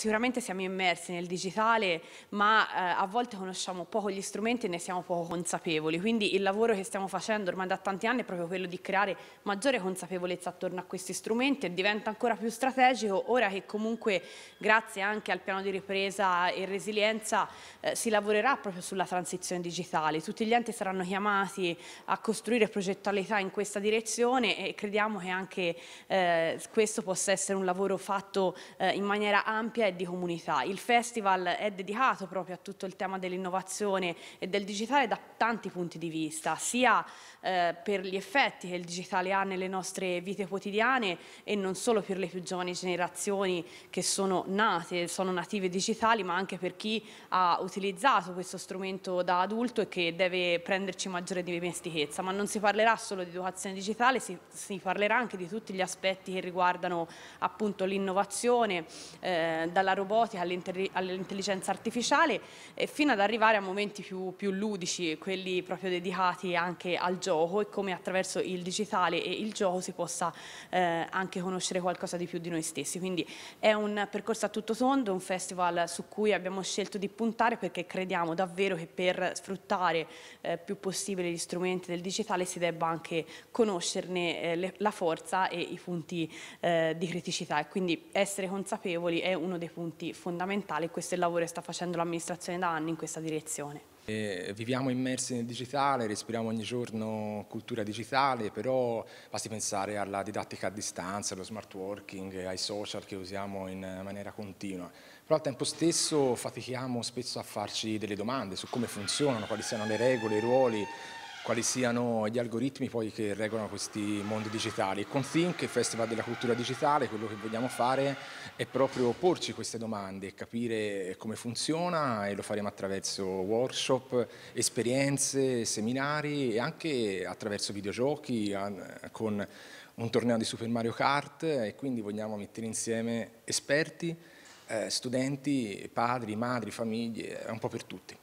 Sicuramente siamo immersi nel digitale, ma eh, a volte conosciamo poco gli strumenti e ne siamo poco consapevoli. Quindi il lavoro che stiamo facendo ormai da tanti anni è proprio quello di creare maggiore consapevolezza attorno a questi strumenti e diventa ancora più strategico ora che comunque grazie anche al piano di ripresa e resilienza eh, si lavorerà proprio sulla transizione digitale. Tutti gli enti saranno chiamati a costruire progettualità in questa direzione e crediamo che anche eh, questo possa essere un lavoro fatto eh, in maniera ampia di comunità. Il festival è dedicato proprio a tutto il tema dell'innovazione e del digitale da tanti punti di vista, sia eh, per gli effetti che il digitale ha nelle nostre vite quotidiane e non solo per le più giovani generazioni che sono nate, sono native digitali, ma anche per chi ha utilizzato questo strumento da adulto e che deve prenderci maggiore dimestichezza. Ma non si parlerà solo di educazione digitale, si, si parlerà anche di tutti gli aspetti che riguardano appunto l'innovazione, eh, dalla robotica all'intelligenza artificiale eh, fino ad arrivare a momenti più, più, ludici, quelli proprio dedicati anche al gioco e come attraverso il digitale e il gioco si possa eh, anche conoscere qualcosa di più di noi stessi. Quindi è un percorso a tutto tondo, un festival su cui abbiamo scelto di puntare perché crediamo davvero che per sfruttare eh, più possibile gli strumenti del digitale si debba anche conoscerne eh, le, la forza e i punti eh, di criticità e quindi essere consapevoli è uno dei punti fondamentali e questo è il lavoro che sta facendo l'amministrazione da anni in questa direzione. E viviamo immersi nel digitale, respiriamo ogni giorno cultura digitale, però basti pensare alla didattica a distanza, allo smart working, ai social che usiamo in maniera continua. Però al tempo stesso fatichiamo spesso a farci delle domande su come funzionano, quali siano le regole, i ruoli, quali siano gli algoritmi poi che regolano questi mondi digitali. Con Think, il Festival della Cultura Digitale, quello che vogliamo fare è proprio porci queste domande, capire come funziona e lo faremo attraverso workshop, esperienze, seminari e anche attraverso videogiochi con un torneo di Super Mario Kart e quindi vogliamo mettere insieme esperti, eh, studenti, padri, madri, famiglie, un po' per tutti.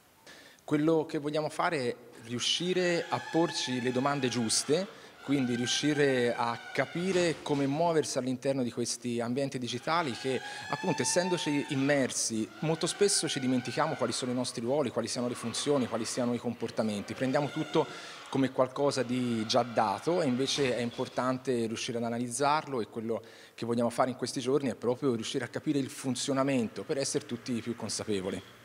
Quello che vogliamo fare è riuscire a porci le domande giuste, quindi riuscire a capire come muoversi all'interno di questi ambienti digitali che appunto essendoci immersi molto spesso ci dimentichiamo quali sono i nostri ruoli, quali siano le funzioni, quali siano i comportamenti, prendiamo tutto come qualcosa di già dato e invece è importante riuscire ad analizzarlo e quello che vogliamo fare in questi giorni è proprio riuscire a capire il funzionamento per essere tutti più consapevoli.